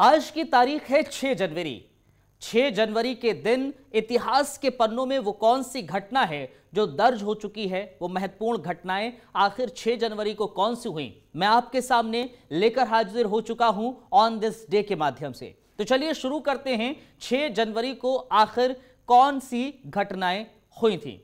आज की तारीख है छह जनवरी छह जनवरी के दिन इतिहास के पन्नों में वो कौन सी घटना है जो दर्ज हो चुकी है वो महत्वपूर्ण घटनाएं आखिर छह जनवरी को कौन सी हुई मैं आपके सामने लेकर हाजिर हो चुका हूं ऑन दिस डे के माध्यम से तो चलिए शुरू करते हैं छह जनवरी को आखिर कौन सी घटनाएं हुई थी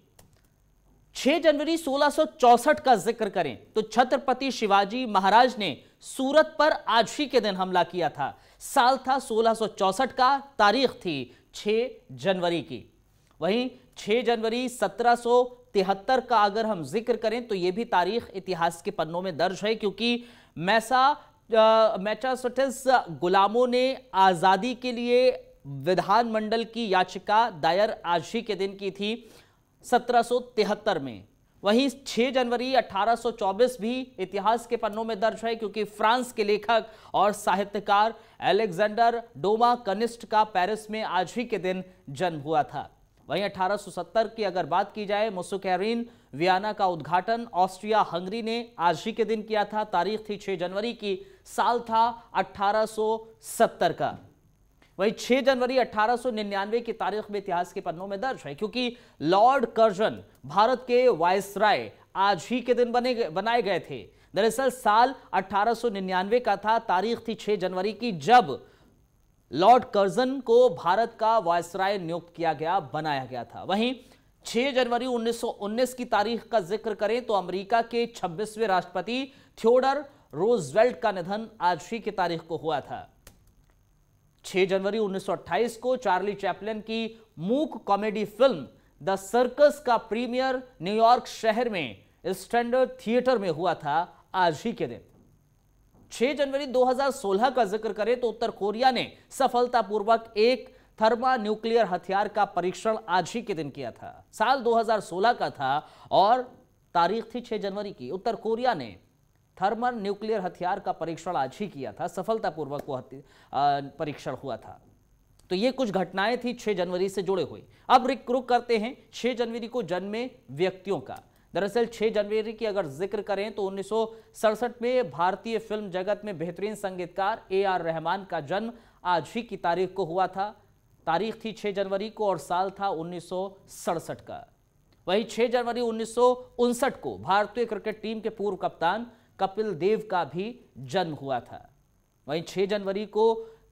6 जनवरी 1664 का जिक्र करें तो छत्रपति शिवाजी महाराज ने सूरत पर आज ही के दिन हमला किया था साल था 1664 का तारीख थी 6 जनवरी की वहीं 6 जनवरी 1773 का अगर हम जिक्र करें तो यह भी तारीख इतिहास के पन्नों में दर्ज है क्योंकि मैसा मैचास गुलामों ने आज़ादी के लिए विधानमंडल की याचिका दायर आज ही के दिन की थी 1773 में वहीं 6 जनवरी 1824 भी इतिहास के पन्नों में दर्ज है क्योंकि फ्रांस के लेखक और साहित्यकार एलेक्जेंडर डोमा कनिस्ट का पेरिस में आज ही के दिन जन्म हुआ था वहीं 1870 की अगर बात की जाए मोसुकैरिन वियाना का उद्घाटन ऑस्ट्रिया हंगरी ने आज ही के दिन किया था तारीख थी 6 जनवरी की साल था 1870 का वहीं 6 जनवरी 1899 की तारीख में इतिहास के पन्नों में दर्ज है क्योंकि लॉर्ड कर्जन भारत के वायसराय आज ही के दिन बने बनाए गए थे दरअसल साल 1899 का था तारीख थी 6 जनवरी की जब लॉर्ड कर्जन को भारत का वायसराय नियुक्त किया गया बनाया गया था वहीं 6 जनवरी 1919 की तारीख का जिक्र करें तो अमरीका के छब्बीसवें राष्ट्रपति थियोडर रोजवेल्ट का निधन आज ही की तारीख को हुआ था 6 जनवरी 1928 को चार्ली चैपलिन की मूक कॉमेडी फिल्म द सर्कस का प्रीमियर न्यूयॉर्क शहर में स्टैंडर्ड थिएटर में हुआ था आज ही के दिन 6 जनवरी 2016 का जिक्र करें तो उत्तर कोरिया ने सफलतापूर्वक एक थर्मा न्यूक्लियर हथियार का परीक्षण आज ही के दिन किया था साल 2016 का था और तारीख थी 6 जनवरी की उत्तर कोरिया ने थर्मल न्यूक्लियर हथियार का परीक्षण आज ही किया था सफलतापूर्वक वो परीक्षण हुआ था तो ये कुछ घटनाएं थी 6 जनवरी से जुड़े हुए अब रिक रुक करते हैं 6 जनवरी को जन्मे व्यक्तियों का दरअसल 6 जनवरी की अगर जिक्र करें तो उन्नीस में भारतीय फिल्म जगत में बेहतरीन संगीतकार ए आर रहमान का जन्म आज ही की तारीख को हुआ था तारीख थी 6 जनवरी को और साल था उन्नीस का वही 6 जनवरी उन्नीस को भारतीय क्रिकेट टीम के पूर्व कप्तान कपिल देव का भी जन्म हुआ था वहीं 6 जनवरी को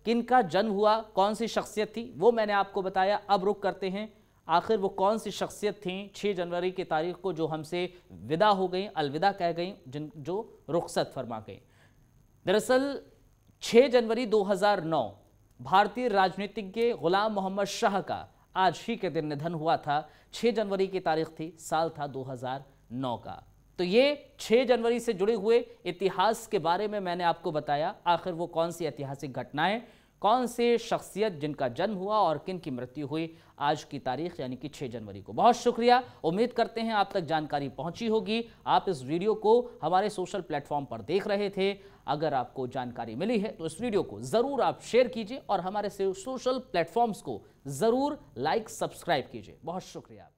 किन का जन्म हुआ कौन सी शख्सियत थी वो मैंने आपको बताया अब रुक करते हैं आखिर वो कौन सी शख्सियत थी 6 जनवरी की तारीख को जो हमसे विदा हो गई अलविदा कह गई जिन जो रुखसत फरमा गई दरअसल 6 जनवरी 2009 भारतीय राजनीतिज्ञ गुलाम मोहम्मद शाह का आज ही के दिन निधन हुआ था 6 जनवरी की तारीख थी साल था 2009 का तो ये छह जनवरी से जुड़े हुए इतिहास के बारे में मैंने आपको बताया आखिर वो कौन सी ऐतिहासिक घटनाएं कौन से शख्सियत जिनका जन्म हुआ और किन की मृत्यु हुई आज की तारीख यानी कि 6 जनवरी को बहुत शुक्रिया उम्मीद करते हैं आप तक जानकारी पहुंची होगी आप इस वीडियो को हमारे सोशल प्लेटफॉर्म पर देख रहे थे अगर आपको जानकारी मिली है तो इस वीडियो को ज़रूर आप शेयर कीजिए और हमारे सोशल प्लेटफॉर्म्स को ज़रूर लाइक सब्सक्राइब कीजिए बहुत शुक्रिया